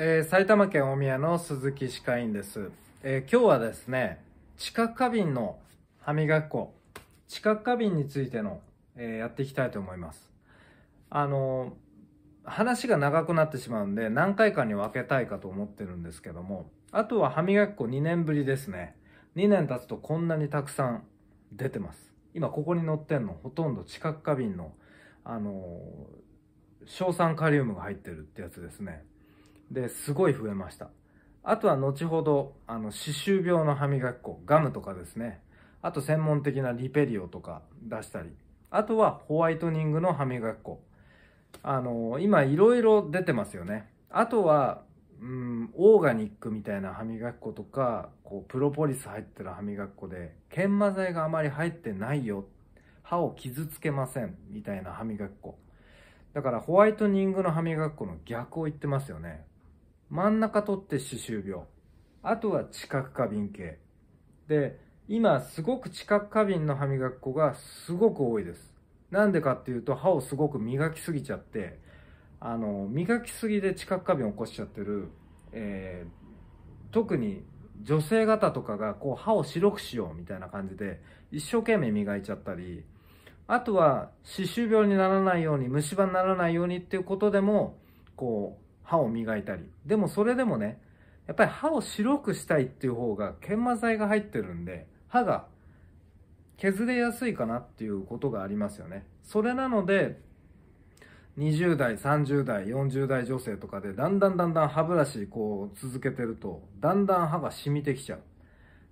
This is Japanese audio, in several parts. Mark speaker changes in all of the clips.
Speaker 1: えー、埼玉県大宮の鈴木歯科医院です、えー、今日はですね知覚過敏の歯磨き粉知覚過敏についての、えー、やっていきたいと思いますあの話が長くなってしまうんで何回かに分けたいかと思ってるんですけどもあとは歯磨き粉2年ぶりですね2年経つとこんなにたくさん出てます今ここに載ってんのほとんど知覚過敏のあの硝酸カリウムが入ってるってやつですねですごい増えましたあとは後ほどあの歯周病の歯磨き粉ガムとかですねあと専門的なリペリオとか出したりあとはホワイトニングの歯磨き粉あの今いろいろ出てますよねあとはうん、オーガニックみたいな歯磨き粉とかこうプロポリス入ってる歯磨き粉で研磨剤があまり入ってないよ歯を傷つけませんみたいな歯磨き粉だからホワイトニングの歯磨き粉の逆を言ってますよね真ん中取って歯周病。あとは知覚過敏系。で、今すごく知覚過敏の歯磨き粉がすごく多いです。なんでかっていうと歯をすごく磨きすぎちゃって、あの、磨きすぎで知覚過敏を起こしちゃってる、えー、特に女性方とかがこう歯を白くしようみたいな感じで一生懸命磨いちゃったり、あとは歯周病にならないように虫歯にならないようにっていうことでも、こう歯を磨いたり。でもそれでもね、やっぱり歯を白くしたいっていう方が研磨剤が入ってるんで、歯が削れやすいかなっていうことがありますよね。それなので、20代、30代、40代女性とかで、だんだんだんだん歯ブラシこう続けてると、だんだん歯が染みてきちゃう。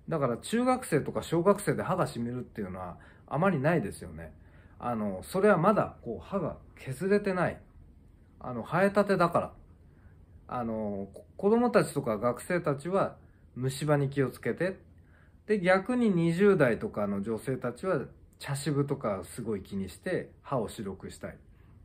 Speaker 1: だから中学生とか小学生で歯が染みるっていうのはあまりないですよね。あの、それはまだこう歯が削れてない。あの、生えたてだから。あの、子供たちとか学生たちは虫歯に気をつけて。で、逆に20代とかの女性たちは茶渋とかすごい気にして歯を白くしたい。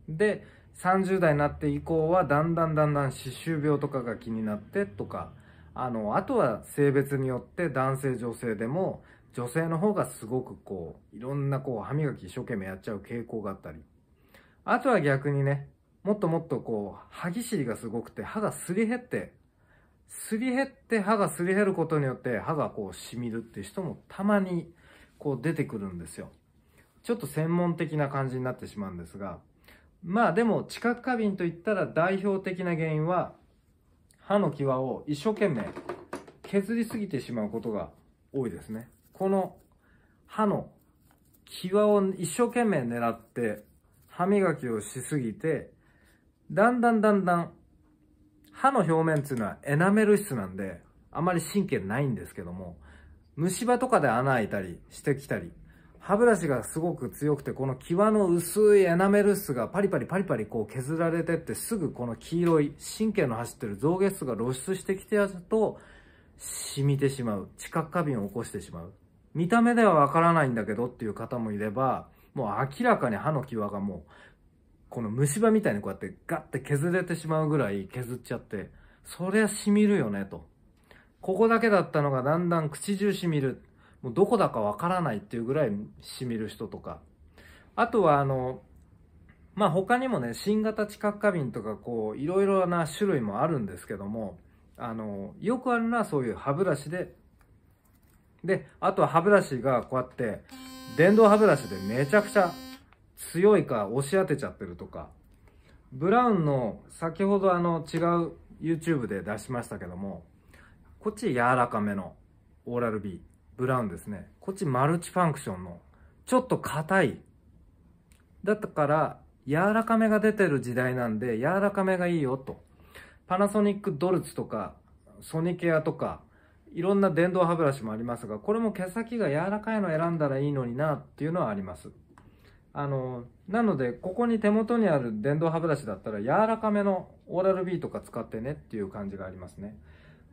Speaker 1: で、30代になって以降はだんだんだんだん歯周病とかが気になってとか、あの、あとは性別によって男性女性でも女性の方がすごくこう、いろんなこう歯磨き一生懸命やっちゃう傾向があったり。あとは逆にね、もっともっとこう、歯ぎしりがすごくて、歯がすり減って、すり減って歯がすり減ることによって歯がこうしみるっていう人もたまにこう出てくるんですよ。ちょっと専門的な感じになってしまうんですが、まあでも知覚過敏といったら代表的な原因は歯の際を一生懸命削りすぎてしまうことが多いですね。この歯の際を一生懸命狙って歯磨きをしすぎてだんだんだんだん、歯の表面っていうのはエナメル質なんで、あまり神経ないんですけども、虫歯とかで穴開いたりしてきたり、歯ブラシがすごく強くて、この際の薄いエナメル質がパリパリパリパリこう削られてってすぐこの黄色い神経の走ってる造血質が露出してきてやると、染みてしまう。知覚過敏を起こしてしまう。見た目ではわからないんだけどっていう方もいれば、もう明らかに歯の際がもうこの虫歯みたいにこうやってガッて削れてしまうぐらい削っちゃって、そりゃしみるよねと。ここだけだったのがだんだん口中染みる。もうどこだかわからないっていうぐらいしみる人とか。あとはあの、まあ他にもね、新型知覚過敏とかこう、いろいろな種類もあるんですけども、あの、よくあるのはそういう歯ブラシで、で、あとは歯ブラシがこうやって、電動歯ブラシでめちゃくちゃ強いか押し当てちゃってるとか、ブラウンの先ほどあの違う YouTube で出しましたけども、こっち柔らかめのオーラル B、ブラウンですね。こっちマルチファンクションの、ちょっと硬い。だったから、柔らかめが出てる時代なんで、柔らかめがいいよと。パナソニックドルツとか、ソニケアとか、いろんな電動歯ブラシもありますが、これも毛先が柔らかいの選んだらいいのになっていうのはあります。あの、なので、ここに手元にある電動歯ブラシだったら、柔らかめのオーラル B とか使ってねっていう感じがありますね。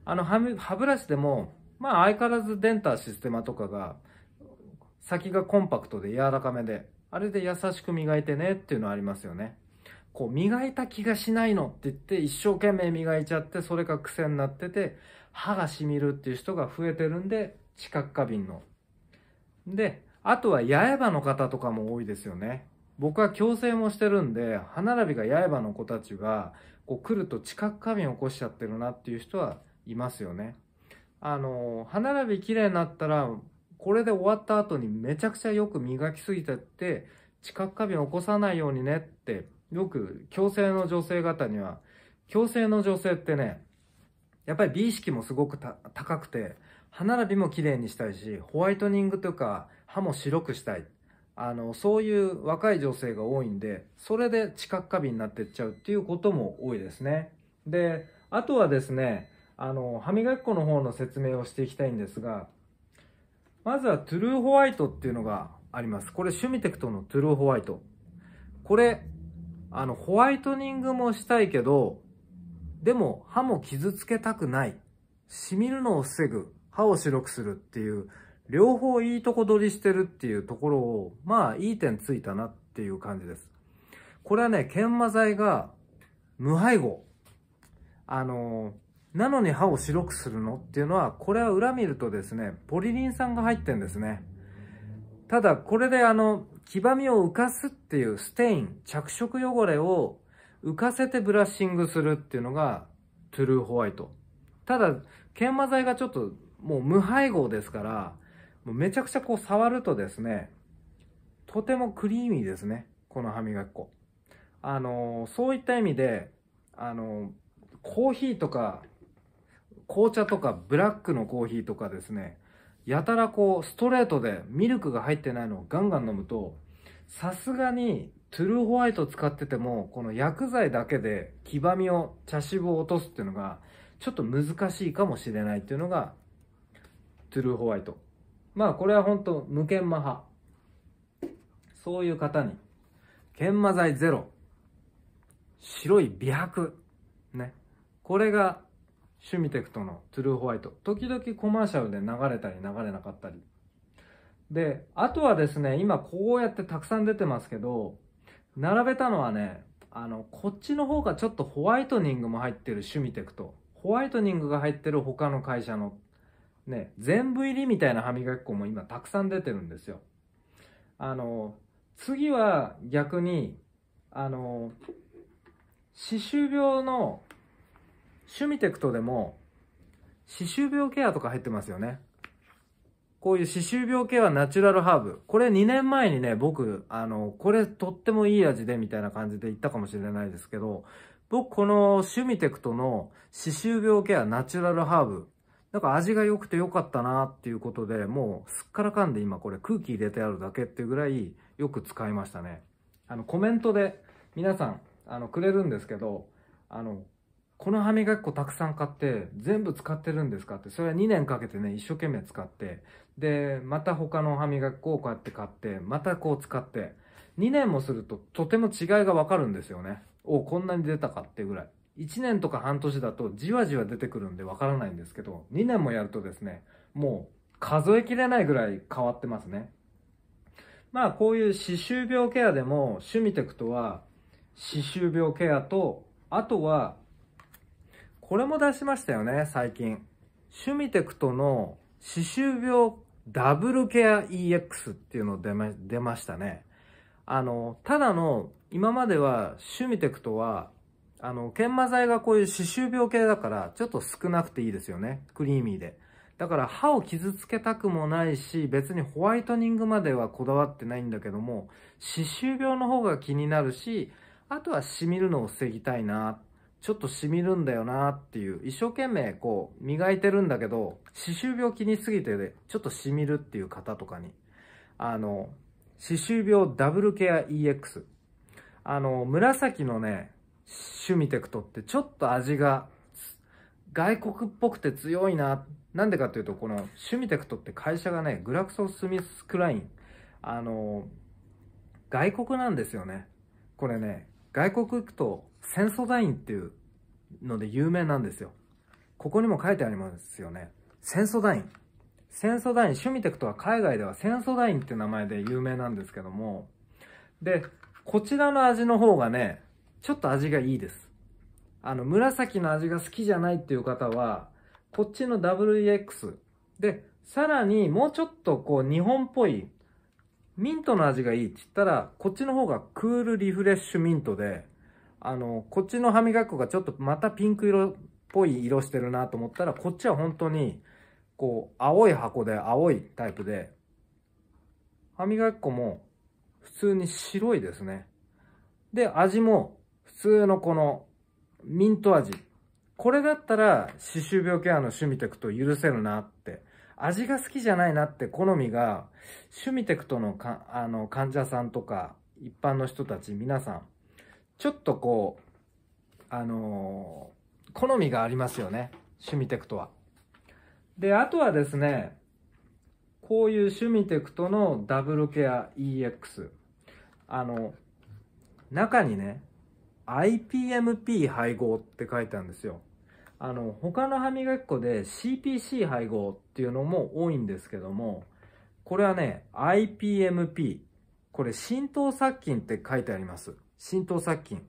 Speaker 1: あの、歯ブラシでも、まあ、相変わらずデンターシステマとかが、先がコンパクトで柔らかめで、あれで優しく磨いてねっていうのありますよね。こう、磨いた気がしないのって言って、一生懸命磨いちゃって、それが癖になってて、歯が染みるっていう人が増えてるんで、知覚過敏の。で、あとは八重歯の方とかも多いですよね。僕は矯正もしてるんで、歯並びが八重歯の子たちが、こう来ると知覚過敏を起こしちゃってるなっていう人はいますよね。あの、歯並び綺麗になったら、これで終わった後にめちゃくちゃよく磨きすぎてって、知覚過敏を起こさないようにねって、よく矯正の女性方には、矯正の女性ってね、やっぱり美意識もすごく高くて、歯並びも綺麗にしたいし、ホワイトニングとか、歯も白くしたいあのそういう若い女性が多いんでそれで知覚過敏になってっちゃうっていうことも多いですねであとはですねあの歯磨き粉の方の説明をしていきたいんですがまずはトゥルーホワイトっていうのがありますこれシュミテクトのトゥルーホワイトこれあのホワイトニングもしたいけどでも歯も傷つけたくないしみるのを防ぐ歯を白くするっていう両方いいとこ取りしてるっていうところを、まあ、いい点ついたなっていう感じです。これはね、研磨剤が無配合。あのなのに歯を白くするのっていうのは、これは裏見るとですね、ポリリン酸が入ってんですね。ただ、これであの、黄ばみを浮かすっていうステイン、着色汚れを浮かせてブラッシングするっていうのが、トゥルーホワイト。ただ、研磨剤がちょっともう無配合ですから、もうめちゃくちゃこう触るとですね、とてもクリーミーですね。この歯磨き粉。あのー、そういった意味で、あのー、コーヒーとか、紅茶とか、ブラックのコーヒーとかですね、やたらこう、ストレートでミルクが入ってないのをガンガン飲むと、さすがに、トゥルーホワイト使ってても、この薬剤だけで黄ばみを、茶渋を落とすっていうのが、ちょっと難しいかもしれないっていうのが、トゥルーホワイト。まあこれは本当無研磨派。そういう方に、研磨剤ゼロ、白い美白、ね。これがシュミテクトのトゥルーホワイト。時々コマーシャルで流れたり流れなかったり。で、あとはですね、今こうやってたくさん出てますけど、並べたのはね、あの、こっちの方がちょっとホワイトニングも入ってるシュミテクト。ホワイトニングが入ってる他の会社のね、全部入りみたいな歯磨き粉も今たくさん出てるんですよ。あの、次は逆に、あの、歯周病のシュミテクトでも、歯周病ケアとか入ってますよね。こういう歯周病ケはナチュラルハーブ。これ2年前にね、僕、あの、これとってもいい味でみたいな感じで言ったかもしれないですけど、僕このシュミテクトの歯周病ケアナチュラルハーブ、なんか味が良くて良かったなっていうことで、もうすっからかんで今これ空気入れてあるだけっていうぐらいよく使いましたね。あのコメントで皆さんあのくれるんですけど、あの、この歯磨き粉たくさん買って全部使ってるんですかって、それは2年かけてね、一生懸命使って、で、また他の歯磨き粉をこうやって買って、またこう使って、2年もするととても違いがわかるんですよね。おこんなに出たかってぐらい。1年とか半年だとじわじわ出てくるんでわからないんですけど、2年もやるとですね、もう数えきれないぐらい変わってますね。まあこういう歯周病ケアでも、シュミテクトは歯周病ケアと、あとは、これも出しましたよね、最近。シュミテクトの歯周病ダブルケア EX っていうの出ま出ましたね。あの、ただの、今まではシュミテクトはあの、研磨剤がこういう歯周病系だから、ちょっと少なくていいですよね。クリーミーで。だから歯を傷つけたくもないし、別にホワイトニングまではこだわってないんだけども、歯周病の方が気になるし、あとは染みるのを防ぎたいな。ちょっと染みるんだよなっていう、一生懸命こう磨いてるんだけど、歯周病気にすぎてで、ちょっと染みるっていう方とかに、あの、歯周病ダブルケア EX。あの、紫のね、シュミテクトってちょっと味が外国っぽくて強いな。なんでかっていうと、このシュミテクトって会社がね、グラクソ・スミス・クライン、あの、外国なんですよね。これね、外国行くとセンソダインっていうので有名なんですよ。ここにも書いてありますよね。センソダイン。センソダイン、シュミテクトは海外ではセンソダインって名前で有名なんですけども、で、こちらの味の方がね、ちょっと味がいいです。あの、紫の味が好きじゃないっていう方は、こっちの WEX で、さらにもうちょっとこう日本っぽいミントの味がいいって言ったら、こっちの方がクールリフレッシュミントで、あの、こっちの歯磨き粉がちょっとまたピンク色っぽい色してるなと思ったら、こっちは本当に、こう、青い箱で青いタイプで、歯磨き粉も普通に白いですね。で、味も通のこのミント味。これだったら、歯周病ケアのシュミテクト許せるなって。味が好きじゃないなって好みが、シュミテクトのかあの患者さんとか、一般の人たち、皆さん、ちょっとこう、あのー、好みがありますよね。シュミテクトは。で、あとはですね、こういうシュミテクトのダブルケア EX。あの、中にね、IPMP 配合って書いてあるんですよ。あの、他の歯磨き粉で CPC 配合っていうのも多いんですけども、これはね、IPMP。これ、浸透殺菌って書いてあります。浸透殺菌。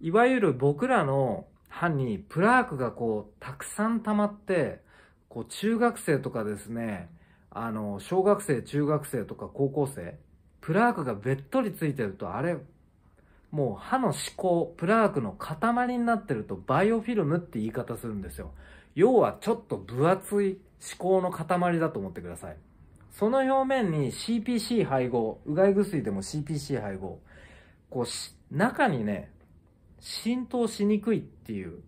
Speaker 1: いわゆる僕らの歯にプラークがこう、たくさん溜まって、こう、中学生とかですね、あの、小学生、中学生とか高校生、プラークがべっとりついてると、あれ、もう歯の思考、プラークの塊になってるとバイオフィルムって言い方するんですよ。要はちょっと分厚い思考の塊だと思ってください。その表面に CPC 配合、うがい薬でも CPC 配合、こうし、中にね、浸透しにくいっていう、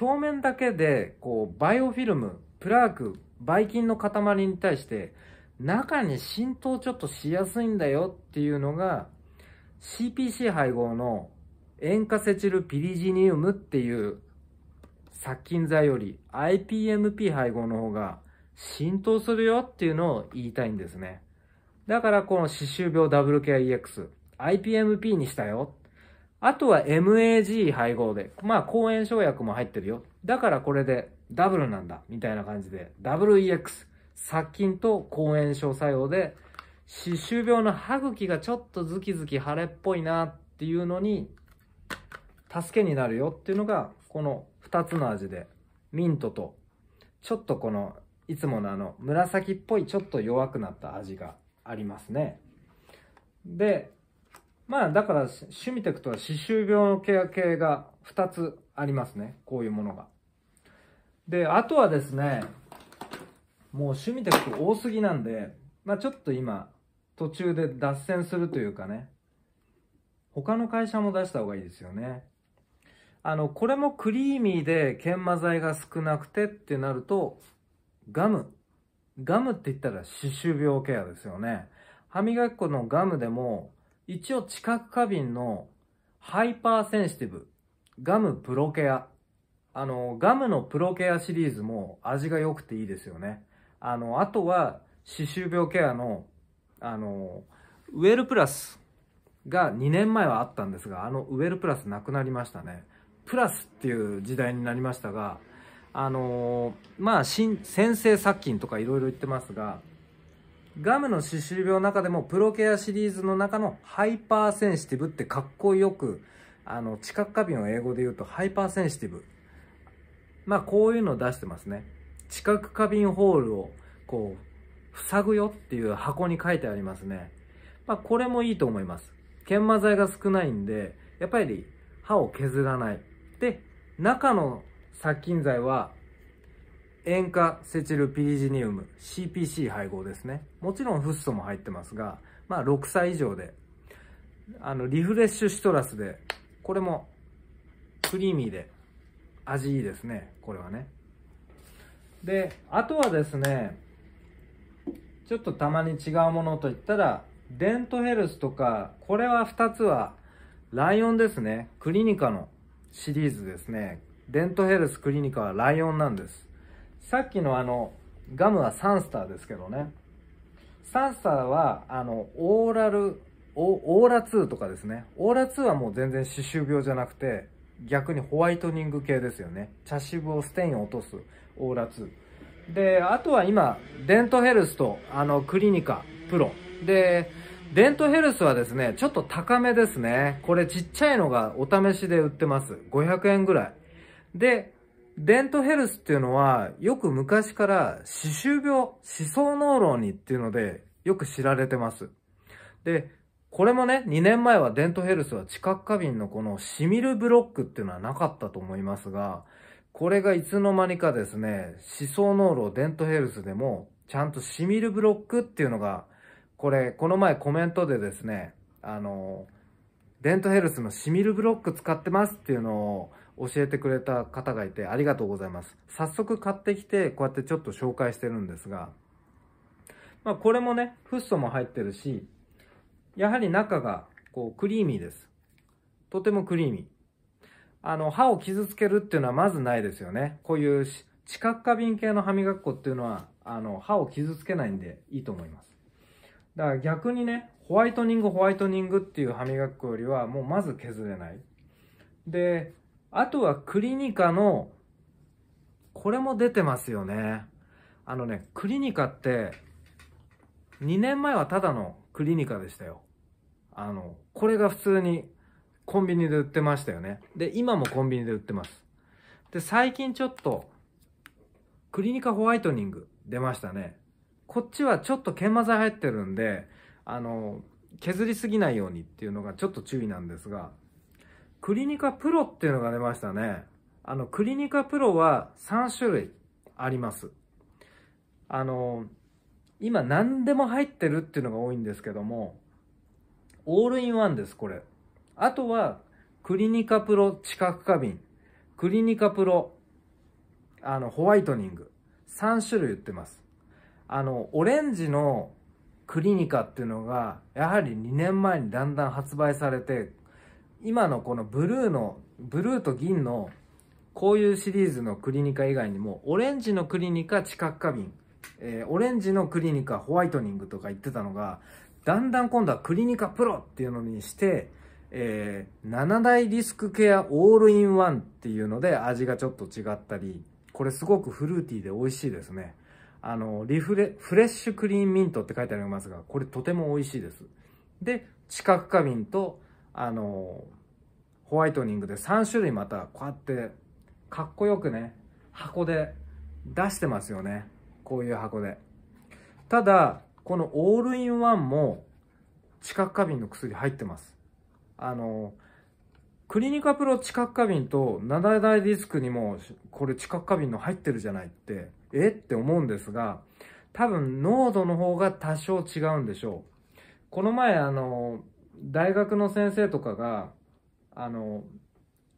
Speaker 1: 表面だけで、こう、バイオフィルム、プラーク、ばい菌の塊に対して、中に浸透ちょっとしやすいんだよっていうのが、CPC 配合の塩化セチルピリジニウムっていう殺菌剤より IPMP 配合の方が浸透するよっていうのを言いたいんですね。だからこの歯周病ダブルケア EX、IPMP にしたよ。あとは MAG 配合で、まあ抗炎症薬も入ってるよ。だからこれでダブルなんだ、みたいな感じで、ダブル EX、殺菌と抗炎症作用で歯周病の歯茎がちょっとズキズキ腫れっぽいなっていうのに助けになるよっていうのがこの2つの味でミントとちょっとこのいつものあの紫っぽいちょっと弱くなった味がありますねでまあだからシュミテクトは歯周病のケア系が2つありますねこういうものがであとはですねもうシュミテクト多すぎなんでまあちょっと今途中で脱線するというかね、他の会社も出した方がいいですよね。あの、これもクリーミーで研磨剤が少なくてってなると、ガム。ガムって言ったら歯周病ケアですよね。歯磨き粉のガムでも、一応知覚過敏のハイパーセンシティブ、ガムプロケア。あの、ガムのプロケアシリーズも味が良くていいですよね。あの、あとは歯周病ケアのあのウェルプラスが2年前はあったんですがあのウェルプラスなくなりましたねプラスっていう時代になりましたがあのまあ先制殺菌とかいろいろ言ってますがガムの歯周病の中でもプロケアシリーズの中のハイパーセンシティブってかっこよくあの知覚過敏を英語で言うとハイパーセンシティブまあこういうのを出してますね知覚過敏ホールをこう塞ぐよっていう箱に書いてありますね。まあ、これもいいと思います。研磨剤が少ないんで、やっぱり歯を削らない。で、中の殺菌剤は、塩化セチルピリジニウム CPC 配合ですね。もちろんフッ素も入ってますが、まあ6歳以上で、あの、リフレッシュシトラスで、これもクリーミーで味いいですね。これはね。で、あとはですね、ちょっとたまに違うものといったら、デントヘルスとか、これは2つは、ライオンですね。クリニカのシリーズですね。デントヘルスクリニカはライオンなんです。さっきのあの、ガムはサンスターですけどね。サンスターは、あの、オーラル、オーラ2とかですね。オーラ2はもう全然歯周病じゃなくて、逆にホワイトニング系ですよね。茶渋をステインを落とすオーラ2。であとは今デントヘルスとあのクリニカプロでデントヘルスはですねちょっと高めですねこれちっちゃいのがお試しで売ってます500円ぐらいでデントヘルスっていうのはよく昔から歯周病歯槽膿漏にっていうのでよく知られてますでこれもね、2年前はデントヘルスは知覚過敏のこのシミルブロックっていうのはなかったと思いますが、これがいつの間にかですね、思想濃炉デントヘルスでも、ちゃんとシミるブロックっていうのが、これ、この前コメントでですね、あの、デントヘルスのシミるブロック使ってますっていうのを教えてくれた方がいてありがとうございます。早速買ってきて、こうやってちょっと紹介してるんですが、まあこれもね、フッ素も入ってるし、やはり中がこうクリーミーです。とてもクリーミー。あの、歯を傷つけるっていうのはまずないですよね。こういう知覚過敏系の歯磨き粉っていうのは、あの、歯を傷つけないんでいいと思います。だから逆にね、ホワイトニング、ホワイトニングっていう歯磨き粉よりは、もうまず削れない。で、あとはクリニカの、これも出てますよね。あのね、クリニカって、2年前はただのクリニカでしたよ。あの、これが普通にコンビニで売ってましたよね。で、今もコンビニで売ってます。で、最近ちょっと、クリニカホワイトニング出ましたね。こっちはちょっと研磨剤入ってるんで、あの、削りすぎないようにっていうのがちょっと注意なんですが、クリニカプロっていうのが出ましたね。あの、クリニカプロは3種類あります。あの、今何でも入ってるっていうのが多いんですけども、オールインワンです、これ。あとは、クリニカプロ知覚過敏、クリニカプロ、あの、ホワイトニング、3種類売ってます。あの、オレンジのクリニカっていうのが、やはり2年前にだんだん発売されて、今のこのブルーの、ブルーと銀の、こういうシリーズのクリニカ以外にも、オレンジのクリニカ知覚過敏、えー、オレンジのクリニカホワイトニングとか言ってたのが、だんだん今度はクリニカプロっていうのにして、えー、7大リスクケアオールインワンっていうので味がちょっと違ったり、これすごくフルーティーで美味しいですね。あの、リフレ、フレッシュクリーンミントって書いてありますが、これとても美味しいです。で、知覚過敏と、あの、ホワイトニングで3種類またこうやってかっこよくね、箱で出してますよね。こういう箱で。ただ、このオールインワンも知覚過敏の薬入ってます。あの、クリニカプロ知覚過敏と7大ディスクにもこれ知覚過敏の入ってるじゃないって、えって思うんですが、多分濃度の方が多少違うんでしょう。この前あの、大学の先生とかが、あの、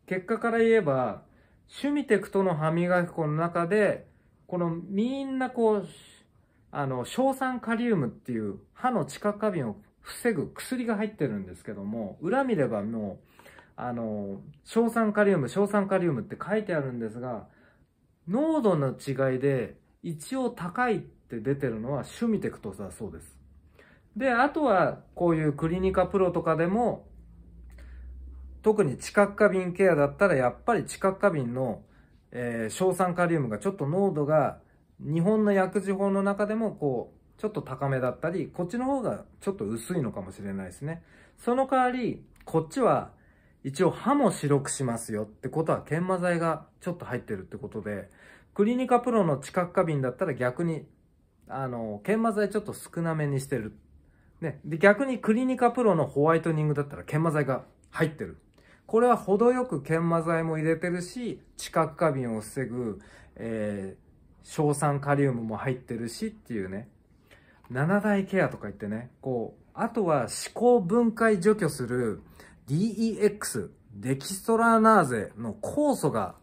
Speaker 1: 結果から言えば、シュミテクトの歯磨き粉の中で、このみんなこう、あの、硝酸カリウムっていう歯の知覚過敏を防ぐ薬が入ってるんですけども、裏見ればもう、あの、硝酸カリウム、硝酸カリウムって書いてあるんですが、濃度の違いで、一応高いって出てるのはシュミテクトだそうです。で、あとは、こういうクリニカプロとかでも、特に知覚過敏ケアだったら、やっぱり知覚過敏の、えー、硝酸カリウムがちょっと濃度が、日本の薬事法の中でも、こう、ちょっと高めだったり、こっちの方がちょっと薄いのかもしれないですね。その代わり、こっちは一応歯も白くしますよってことは研磨剤がちょっと入ってるってことで、クリニカプロの知覚過敏だったら逆に、あの、研磨剤ちょっと少なめにしてる。ね。で、逆にクリニカプロのホワイトニングだったら研磨剤が入ってる。これは程よく研磨剤も入れてるし、知覚過敏を防ぐ、えー、硝酸カリウムも入ってるしっていうね。7大ケアとか言ってね、こう、あとは思考分解除去する DEX、デキストラーナーゼの酵素が、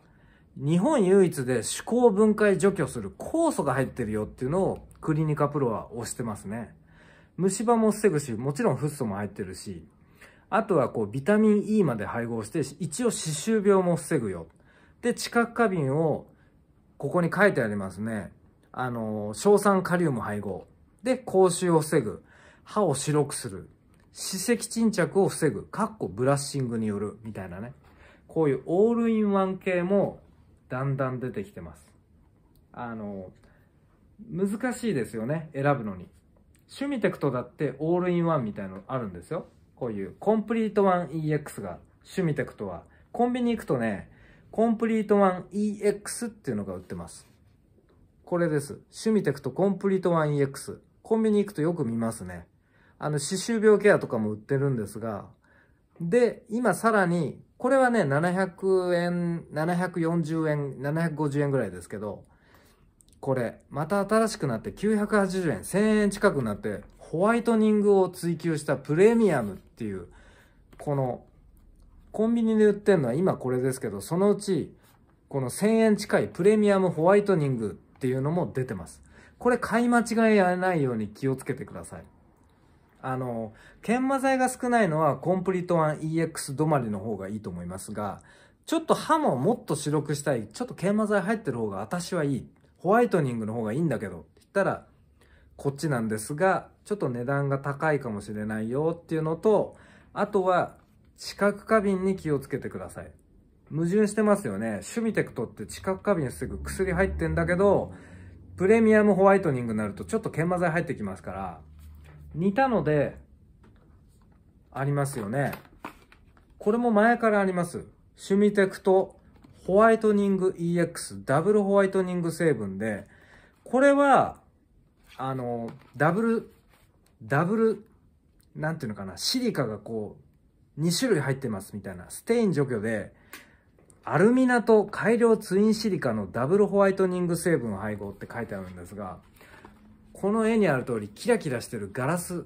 Speaker 1: 日本唯一で思考分解除去する酵素が入ってるよっていうのをクリニカプロは押してますね。虫歯も防ぐし、もちろんフッ素も入ってるし、あとはこうビタミン E まで配合して、一応歯周病も防ぐよ。で、知覚過敏を、ここに書いてありますね。あの、硝酸カリウム配合。で、口臭を防ぐ。歯を白くする。歯石沈着を防ぐ。かっこブラッシングによる。みたいなね。こういうオールインワン系もだんだん出てきてます。あの、難しいですよね。選ぶのに。シュミテクトだってオールインワンみたいなのあるんですよ。こういうコンプリートワン EX が、シュミテクトは。コンビニ行くとね、コンプリートワン EX っていうのが売ってます。これです。シュミテクトコンプリートワン EX。コンビニ行くとよく見ますね。あの、歯周病ケアとかも売ってるんですが、で、今さらに、これはね、700円、740円、750円ぐらいですけど、これ、また新しくなって980円、1000円近くなって、ホワイトニングを追求したプレミアムっていう、この、コンビニで売ってるのは今これですけど、そのうち、この1000円近いプレミアムホワイトニングっていうのも出てます。これ買い間違いやらないように気をつけてください。あの、研磨剤が少ないのはコンプリート1 EX 止まりの方がいいと思いますが、ちょっと歯ももっと白くしたい。ちょっと研磨剤入ってる方が私はいい。ホワイトニングの方がいいんだけど。って言ったら、こっちなんですが、ちょっと値段が高いかもしれないよっていうのと、あとは、知覚過敏に気をつけてください。矛盾してますよね。シュミテクトって知覚過敏すぐ薬入ってんだけど、プレミアムホワイトニングになるとちょっと研磨剤入ってきますから、似たので、ありますよね。これも前からあります。シュミテクトホワイトニング EX ダブルホワイトニング成分で、これは、あの、ダブル、ダブル、なんていうのかな、シリカがこう、2種類入ってますみたいな、ステイン除去で、アルミナと改良ツインシリカのダブルホワイトニング成分配合って書いてあるんですが、この絵にある通りキラキラしてるガラス、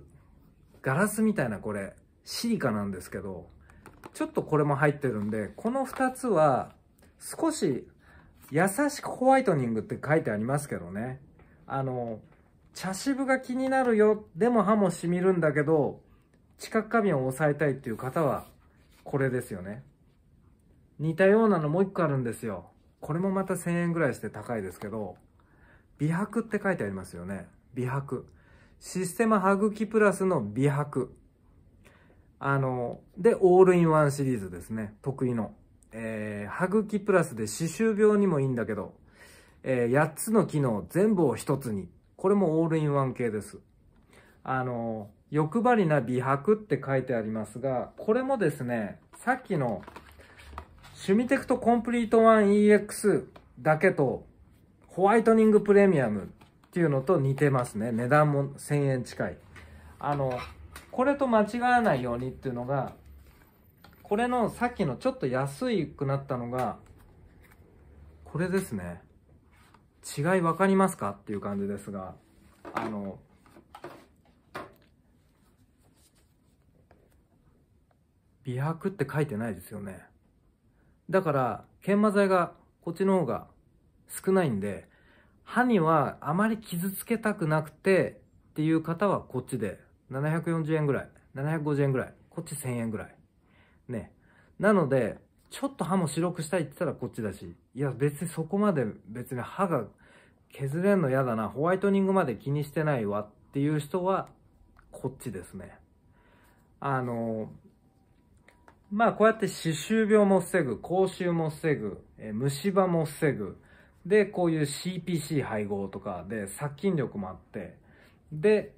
Speaker 1: ガラスみたいなこれ、シリカなんですけど、ちょっとこれも入ってるんで、この2つは少し優しくホワイトニングって書いてありますけどね。あの、茶渋が気になるよ、でも歯もしみるんだけど、知覚過敏を抑えたいっていう方は、これですよね。似たようなのもう一個あるんですよ。これもまた1000円ぐらいして高いですけど、美白って書いてありますよね。美白。システム歯茎プラスの美白。あの、で、オールインワンシリーズですね。得意の。えー、歯茎プラスで歯周病にもいいんだけど、えー、8つの機能全部を1つに。これもオールインワン系です。あの、欲張りな美白って書いてありますが、これもですね、さっきのシュミテクトコンプリートワン EX だけと、ホワイトニングプレミアムっていうのと似てますね。値段も1000円近い。あの、これと間違わないようにっていうのが、これのさっきのちょっと安いくなったのが、これですね。違い分かりますかっていう感じですが、あの、美白って書いてないですよね。だから研磨剤がこっちの方が少ないんで歯にはあまり傷つけたくなくてっていう方はこっちで740円ぐらい750円ぐらいこっち1000円ぐらいねなのでちょっと歯も白くしたいって言ったらこっちだしいや別にそこまで別に歯が削れんの嫌だなホワイトニングまで気にしてないわっていう人はこっちですねあのまあこうやって歯周病も防ぐ、口臭も防ぐ、え虫歯も防ぐ。で、こういう CPC 配合とかで殺菌力もあって、で、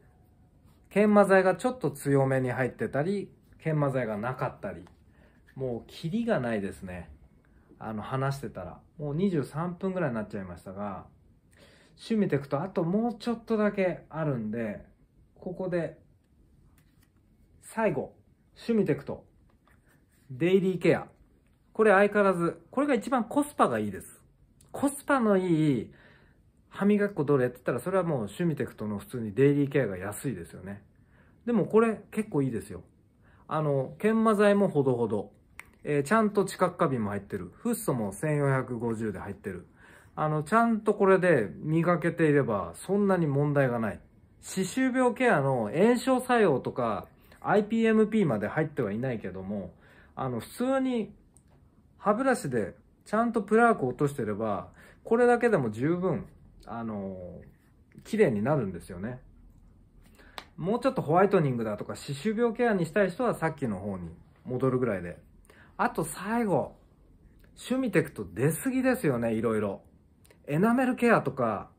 Speaker 1: 研磨剤がちょっと強めに入ってたり、研磨剤がなかったり、もうキリがないですね。あの話してたら。もう23分ぐらいになっちゃいましたが、趣味でいくとあともうちょっとだけあるんで、ここで、最後、趣味でいくとデイリーケア。これ相変わらず、これが一番コスパがいいです。コスパのいい歯磨き粉どれって言ったら、それはもうシュミテクトの普通にデイリーケアが安いですよね。でもこれ結構いいですよ。あの、研磨剤もほどほど。えー、ちゃんと知覚過敏も入ってる。フッ素も1450で入ってる。あの、ちゃんとこれで磨けていれば、そんなに問題がない。歯周病ケアの炎症作用とか、IPMP まで入ってはいないけども、あの、普通に歯ブラシでちゃんとプラークを落としてれば、これだけでも十分、あの、綺麗になるんですよね。もうちょっとホワイトニングだとか、歯周病ケアにしたい人はさっきの方に戻るぐらいで。あと最後、シュミテクト出過ぎですよね、いろいろ。エナメルケアとか、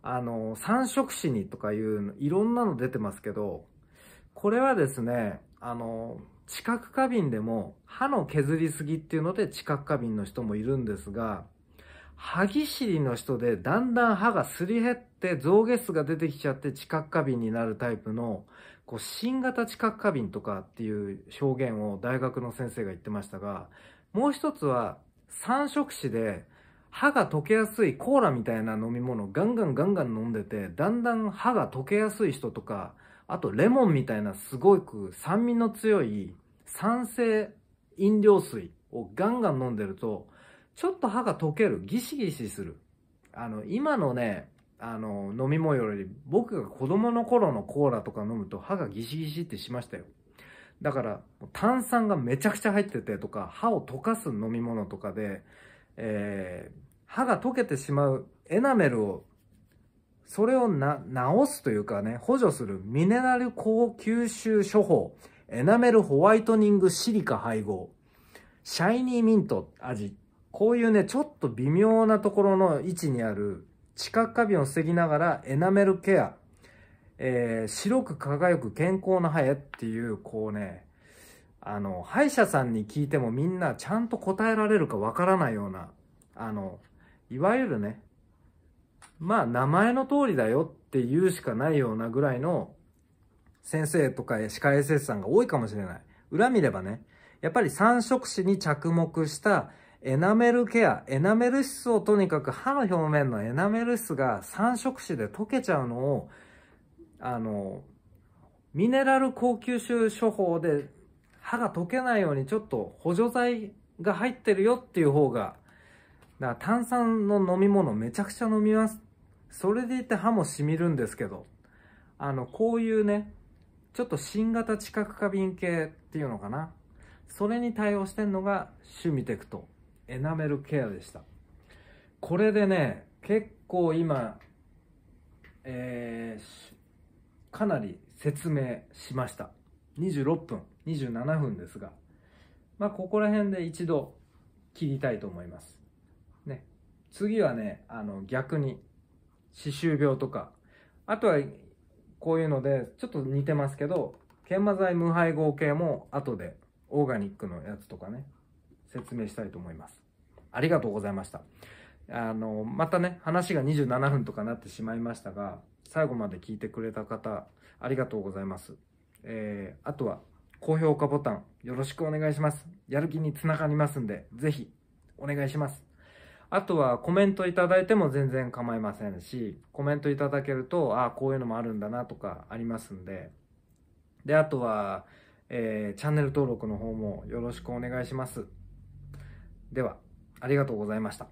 Speaker 1: あの、三色紙にとかいう、いろんなの出てますけど、これはですね、あの、知覚過敏でも歯の削りすぎっていうので知覚過敏の人もいるんですが、歯ぎしりの人でだんだん歯がすり減って増下質が出てきちゃって知覚過敏になるタイプのこう新型知覚過敏とかっていう表現を大学の先生が言ってましたがもう一つは三色紙で歯が溶けやすいコーラみたいな飲み物ガンガンガンガン飲んでてだんだん歯が溶けやすい人とかあとレモンみたいなすごく酸味の強い酸性飲料水をガンガン飲んでると、ちょっと歯が溶ける、ギシギシする。あの、今のね、あの、飲み物より僕が子供の頃のコーラとか飲むと歯がギシギシってしましたよ。だから、炭酸がめちゃくちゃ入っててとか、歯を溶かす飲み物とかで、えー、歯が溶けてしまうエナメルをそれをな直すというかね、補助するミネラル高吸収処方、エナメルホワイトニングシリカ配合、シャイニーミント味。こういうね、ちょっと微妙なところの位置にある、知覚過敏を防ぎながらエナメルケア、えー、白く輝く健康な歯へっていう、こうね、あの、歯医者さんに聞いてもみんなちゃんと答えられるかわからないような、あの、いわゆるね、まあ名前の通りだよって言うしかないようなぐらいの先生とか歯科衛生士さんが多いかもしれない。裏見ればね、やっぱり三色紙に着目したエナメルケア、エナメル質をとにかく歯の表面のエナメル質が三色紙で溶けちゃうのを、あの、ミネラル高吸収処方で歯が溶けないようにちょっと補助剤が入ってるよっていう方がだから炭酸の飲み物めちゃくちゃ飲みます。それでいて歯もしみるんですけど、あの、こういうね、ちょっと新型知覚過敏系っていうのかな。それに対応してんのが、シュミテクト、エナメルケアでした。これでね、結構今、えー、かなり説明しました。26分、27分ですが、まあ、ここら辺で一度切りたいと思います。次はね、あの、逆に、歯周病とか、あとは、こういうので、ちょっと似てますけど、研磨剤無配合系も後で、オーガニックのやつとかね、説明したいと思います。ありがとうございました。あの、またね、話が27分とかなってしまいましたが、最後まで聞いてくれた方、ありがとうございます。えー、あとは、高評価ボタン、よろしくお願いします。やる気につながりますんで、是非お願いします。あとはコメントいただいても全然構いませんし、コメントいただけると、ああ、こういうのもあるんだなとかありますんで。で、あとは、えー、チャンネル登録の方もよろしくお願いします。では、ありがとうございました。